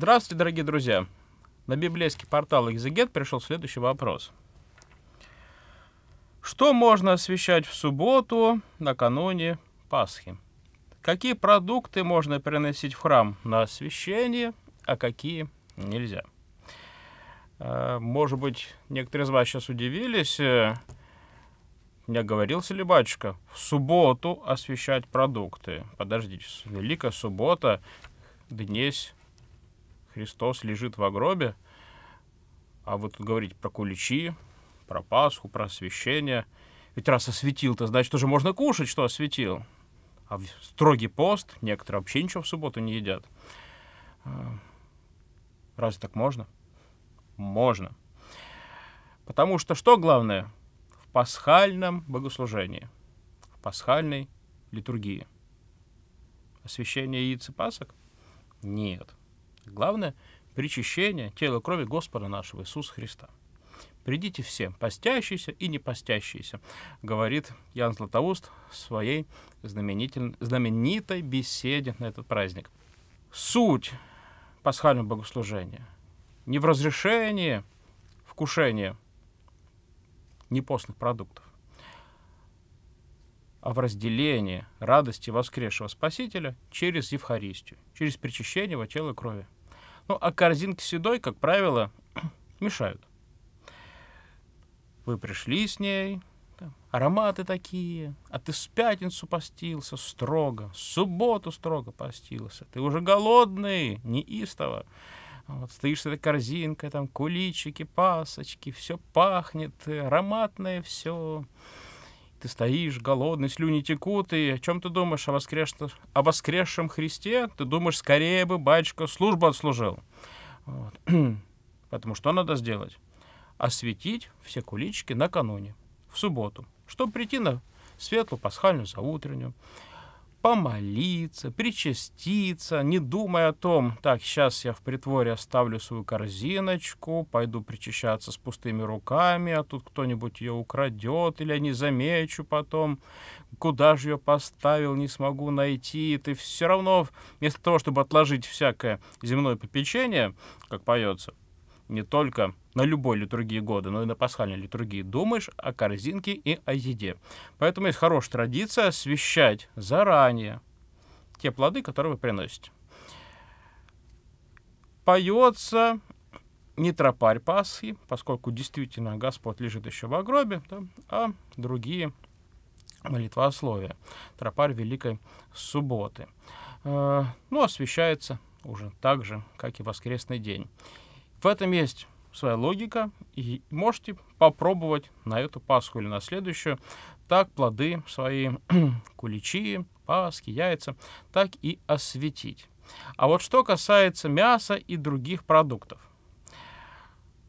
Здравствуйте, дорогие друзья! На библейский портал Экзегет пришел следующий вопрос. Что можно освещать в субботу накануне Пасхи? Какие продукты можно приносить в храм на освящение, а какие нельзя? Э, может быть, некоторые из вас сейчас удивились, э, не оговорился ли батюшка, в субботу освещать продукты. Подождите, Великая суббота, днесь Христос лежит в гробе, а вот говорить про куличи, про Пасху, про освящение. Ведь раз осветил-то, значит, уже можно кушать, что осветил. А в строгий пост некоторые вообще ничего в субботу не едят. А, разве так можно? Можно. Потому что что главное? В пасхальном богослужении, в пасхальной литургии. Освящение яиц и пасок? Нет. Главное – причащение тела крови Господа нашего Иисуса Христа. «Придите все, постящиеся и не постящиеся», говорит Ян Златоуст в своей знаменитой беседе на этот праздник. Суть пасхального богослужения не в разрешении вкушения непостных продуктов, а в разделении радости воскресшего Спасителя через Евхаристию, через причащение его тела и крови. Ну, а корзинки с едой, как правило, мешают. Вы пришли с ней, там, ароматы такие, а ты с пятницу постился строго, с субботу строго постился, ты уже голодный, неистово. Вот стоишь с этой корзинкой, там куличики, пасочки, все пахнет, э, ароматное все. Ты стоишь голодный, слюни текут, и о чем ты думаешь о, воскреш... о воскресшем Христе? Ты думаешь, скорее бы, батюшка, службу отслужил. Вот. Поэтому что надо сделать? Осветить все кулички накануне, в субботу, чтобы прийти на светлую пасхальную заутреннюю помолиться, причаститься, не думая о том, так, сейчас я в притворе оставлю свою корзиночку, пойду причащаться с пустыми руками, а тут кто-нибудь ее украдет, или я не замечу потом, куда же ее поставил, не смогу найти. И ты все равно, вместо того, чтобы отложить всякое земное попечение, как поется, не только на любой литургии года, но и на пасхальной литургии, думаешь о корзинке и о еде. Поэтому есть хорошая традиция освещать заранее те плоды, которые вы приносите. Поется не тропарь Пасхи, поскольку действительно Господь лежит еще в гробе, да, а другие молитвословия. Тропарь Великой Субботы. Э, ну, освещается уже так же, как и воскресный день. В этом есть своя логика, и можете попробовать на эту Пасху или на следующую так плоды свои, куличи, паски, яйца, так и осветить. А вот что касается мяса и других продуктов.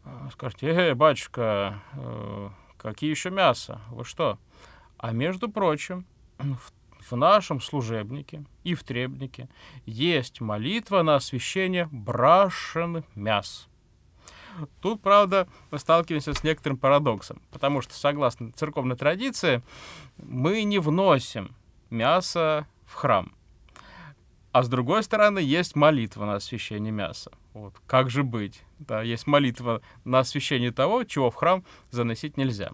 Э, скажите э, батюшка, э, какие еще мясо? Вы что? А между прочим, в, в нашем служебнике и в требнике есть молитва на освящение брашен мяс. Тут, правда, мы сталкиваемся с некоторым парадоксом, потому что, согласно церковной традиции, мы не вносим мясо в храм. А с другой стороны, есть молитва на освящение мяса. Вот. Как же быть? Да, есть молитва на освящение того, чего в храм заносить нельзя.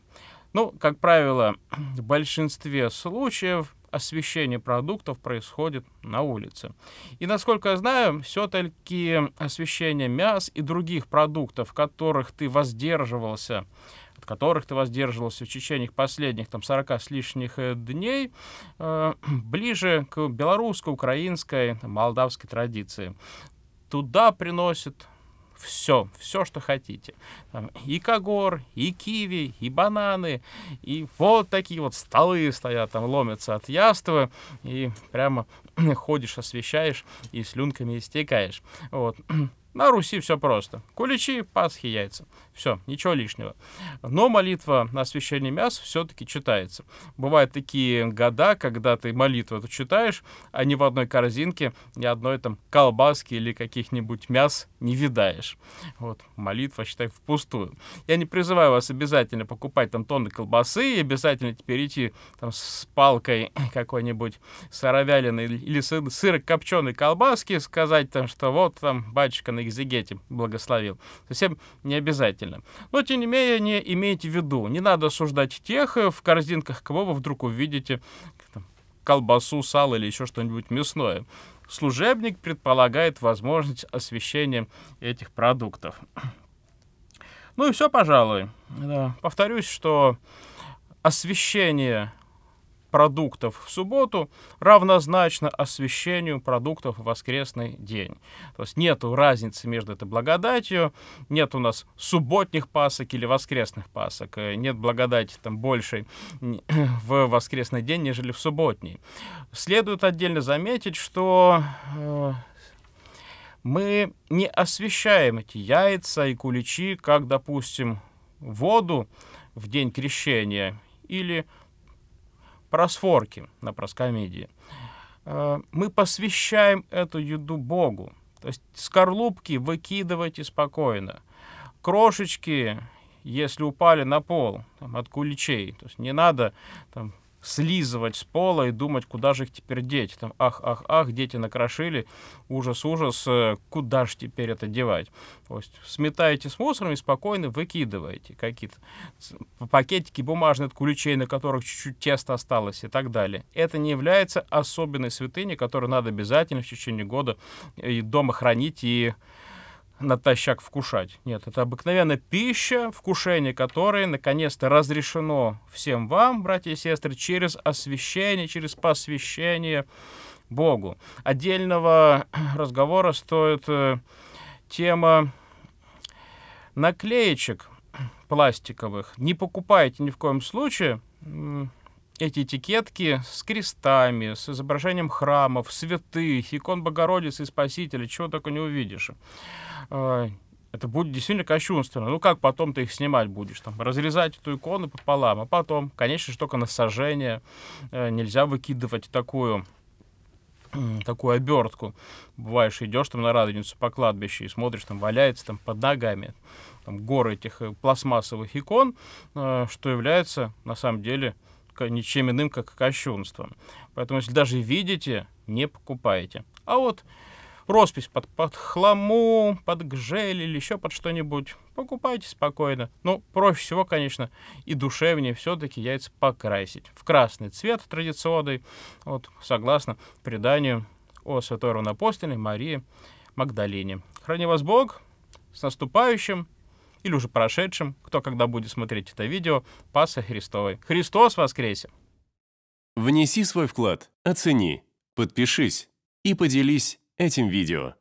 Ну, как правило, в большинстве случаев освещение продуктов происходит на улице. И, насколько я знаю, все-таки освещение мяс и других продуктов, которых ты воздерживался, от которых ты воздерживался в течение последних там, 40 с лишних э, дней, э, ближе к белорусско-украинской, молдавской традиции. Туда приносят все, все, что хотите. Там и когор, и киви, и бананы, и вот такие вот столы стоят, там ломятся от яства, и прямо ходишь, освещаешь, и слюнками истекаешь. Вот. На Руси все просто. Куличи, пасхи, яйца. Все, ничего лишнего. Но молитва на освящение мяс все-таки читается. Бывают такие года, когда ты молитву эту читаешь, а ни в одной корзинке ни одной там колбаски или каких-нибудь мяс не видаешь. Вот, молитва, считай, впустую. Я не призываю вас обязательно покупать там тонны колбасы и обязательно теперь идти там с палкой какой-нибудь сыровяленой или сырокопченой колбаски, сказать там, что вот там батюшка на экзегете благословил. Совсем не обязательно. Но, тем не менее, не имейте в виду, не надо осуждать тех, э, в корзинках кого вы вдруг увидите там, колбасу, сало или еще что-нибудь мясное. Служебник предполагает возможность освещения этих продуктов. Ну и все, пожалуй. Да. Повторюсь, что освещение продуктов в субботу равнозначно освящению продуктов в воскресный день. То есть нет разницы между этой благодатью, нет у нас субботних пасок или воскресных пасок, э, нет благодати там больше в воскресный день, нежели в субботний. Следует отдельно заметить, что э, мы не освещаем эти яйца и куличи, как, допустим, воду в день крещения или просфорки на проскомедии. Э, мы посвящаем эту еду Богу. То есть скорлупки выкидывайте спокойно. Крошечки, если упали на пол там, от куличей, то есть не надо там, слизывать с пола и думать, куда же их теперь деть. Там, ах, ах, ах, дети накрошили, ужас, ужас, э, куда же теперь это девать. То есть сметаете с мусором и спокойно выкидываете какие-то пакетики бумажные от куличей, на которых чуть-чуть теста осталось и так далее. Это не является особенной святыней, которую надо обязательно в течение года э, и дома хранить и натощак вкушать. Нет, это обыкновенная пища, вкушение которой наконец-то разрешено всем вам, братья и сестры, через освящение, через посвящение Богу. Отдельного разговора стоит э, тема наклеечек пластиковых. Не покупайте ни в коем случае эти этикетки с крестами, с изображением храмов, святых, икон Богородицы и Спасителя, чего только не увидишь. А, это будет действительно кощунственно. Ну как потом ты их снимать будешь? Там, разрезать эту икону пополам, а потом, конечно же, только на сожжение э, нельзя выкидывать такую такую обертку. Бываешь, идешь там на радуницу по кладбищу и смотришь, там валяется там под ногами там, горы этих э, пластмассовых икон, э, что является на самом деле ничем иным, как кощунством. Поэтому, если даже видите, не покупайте. А вот роспись под, под хламу, под гжель или еще под что-нибудь, покупайте спокойно. Ну, проще всего, конечно, и душевнее все-таки яйца покрасить. В красный цвет традиционный, вот, согласно преданию о святой равнопостольной Марии Магдалине. Храни вас Бог, с наступающим! или уже прошедшим, кто когда будет смотреть это видео, Пасха Христовой. Христос воскресе! Внеси свой вклад, оцени, подпишись и поделись этим видео.